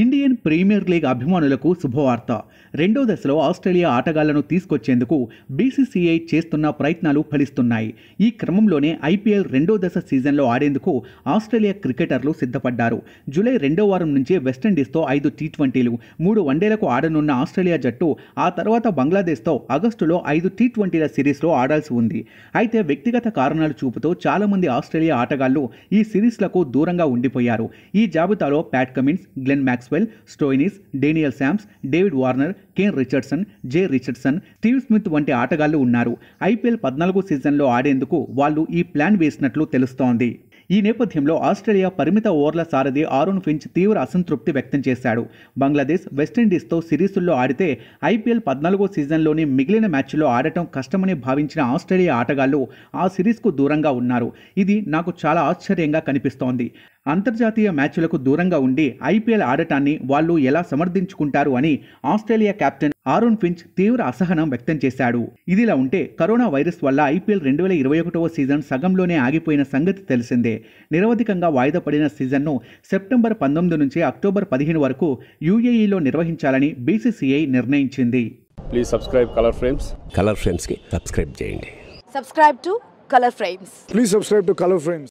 Indian premier league అభిమానులకు శుభవార్త రెండో దశలో ఆస్ట్రేలియా ఆటగాళ్లను తీసుకొచ్చేందుకు బీసీసీఐ చేస్తున్న ప్రయత్నాలు ఫలిస్తున్నాయి ఈ క్రమంలోనే ఐపీఎల్ రెండో దశ సీజన్లో ఆడేందుకు ఆస్ట్రేలియా క్రికెటర్లు సిద్ధపడ్డారు జూలై రెండో వారం నుంచే వెస్టిండీస్తో ఐదు టీ ట్వంటీలు మూడు వన్డేలకు ఆడనున్న ఆస్ట్రేలియా జట్టు ఆ తర్వాత బంగ్లాదేశ్తో ఆగస్టులో ఐదు టీ ట్వంటీల సిరీస్లో ఆడాల్సి ఉంది అయితే వ్యక్తిగత కారణాలు చూపుతూ చాలామంది ఆస్ట్రేలియా ఆటగాళ్లు ఈ సిరీస్లకు దూరంగా ఉండిపోయారు ఈ జాబితాలో Pat Cummins Glenn Max Maxwell Stoinis Daniel Sams David Warner Kane Richardson Jhye Richardson Steve Smith వంటి ఆటగాళ్లు ఉన్నారు ఐపీఎల్ పద్నాలుగు సీజన్లో ఆడేందుకు వాళ్ళు ఈ ప్లాన్ వేసినట్లు తెలుస్తోంది ఈ నేపథ్యంలో ఆస్ట్రేలియా పరిమిత ఓవర్ల సారథి ఆరోన్ ఫించ్ తీవ్ర అసంతృప్తి వ్యక్తం చేశాడు బంగ్లాదేశ్ వెస్టిండీస్తో సిరీసుల్లో ఆడితే ఐపీఎల్ పద్నాలుగో సీజన్లోని మిగిలిన మ్యాచ్లో ఆడటం కష్టమని భావించిన ఆస్ట్రేలియా ఆటగాళ్లు ఆ సిరీస్కు దూరంగా ఉన్నారు ఇది నాకు చాలా ఆశ్చర్యంగా కనిపిస్తోంది అంతర్జాతీయ మ్యాచ్లకు దూరంగా ఉండి ఐపీఎల్ ఆడటాన్ని వాళ్ళు ఎలా సమర్థించుకుంటారు అని ఆస్ట్రేలియా కెప్టెన్ ఆరోన్ ఫించ్ తీవ్ర అసహనం వ్యక్తం చేశాడు ఇదిలా ఉంటే కరోనా వైరస్ వల్ల ఐపీఎల్ రెండు వేల ఇరవై ఒకటవ సీజన్ సగంలోనే ఆగిపోయిన సంగతి తెలిసిందే నిరవధికంగా వాయిదా పడిన సీజన్ను సెప్టెంబర్ పంతొమ్మిది నుంచి అక్టోబర్ పదిహేను వరకు యూఏఈలో నిర్వహించాలని బీసీసీఐ నిర్ణయించింది please subscribe Colour Frames Colour ఫ్రేమ్స్కి సబ్స్క్రైబ్ చేయండి subscribe to Colour Frames please subscribe to Colour frames